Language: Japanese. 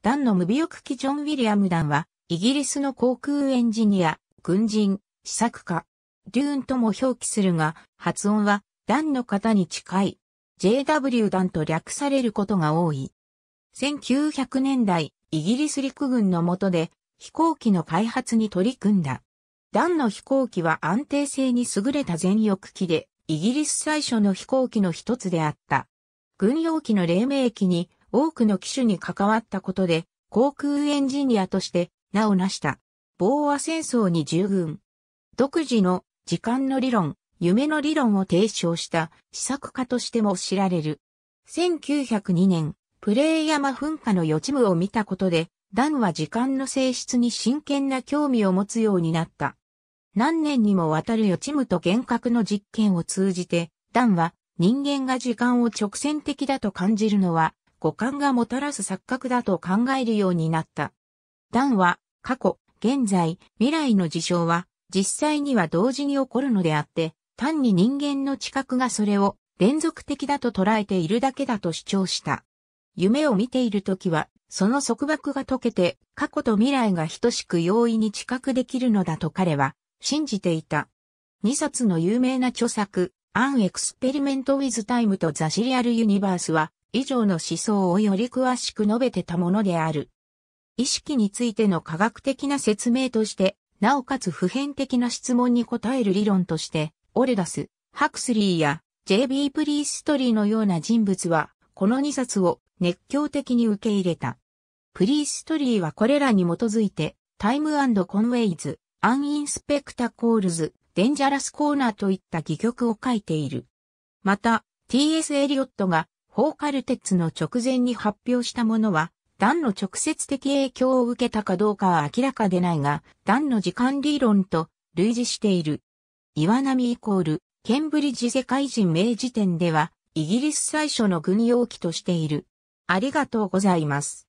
ダンの無病気機ジョン・ウィリアム・ダンは、イギリスの航空エンジニア、軍人、試作家、デューンとも表記するが、発音は、ダンの方に近い、JW ダンと略されることが多い。1900年代、イギリス陸軍の下で、飛行機の開発に取り組んだ。ダンの飛行機は安定性に優れた全翼機で、イギリス最初の飛行機の一つであった。軍用機の黎明機に多くの機種に関わったことで、航空エンジニアとして名を成した。防和戦争に従軍。独自の時間の理論、夢の理論を提唱した試作家としても知られる。1902年、プレイヤマ噴火の予知夢を見たことで、ダンは時間の性質に真剣な興味を持つようになった。何年にもわたる予知夢と幻覚の実験を通じて、ダンは人間が時間を直線的だと感じるのは五感がもたらす錯覚だと考えるようになった。ダンは、過去、現在、未来の事象は、実際には同時に起こるのであって、単に人間の知覚がそれを連続的だと捉えているだけだと主張した。夢を見ているときは、その束縛が解けて、過去と未来が等しく容易に知覚できるのだと彼は信じていた。二冊の有名な著作、アンエクスペリメントウィズタイムとザシリアルユニバースは、以上の思想をより詳しく述べてたものである。意識についての科学的な説明として、なおかつ普遍的な質問に答える理論として、オルダス、ハクスリーや J.B. プリーストリーのような人物は、この2冊を熱狂的に受け入れた。プリーストリーはこれらに基づいて、タイムコンウェイズ、アンインスペクタコールズ、デンジャラスコーナーといった戯曲を書いている。また、T.S. エリオットがホーカル鉄の直前に発表したものは、段の直接的影響を受けたかどうかは明らかでないが、段の時間理論と類似している。岩波イコール、ケンブリッジ世界人名辞典では、イギリス最初の軍用機としている。ありがとうございます。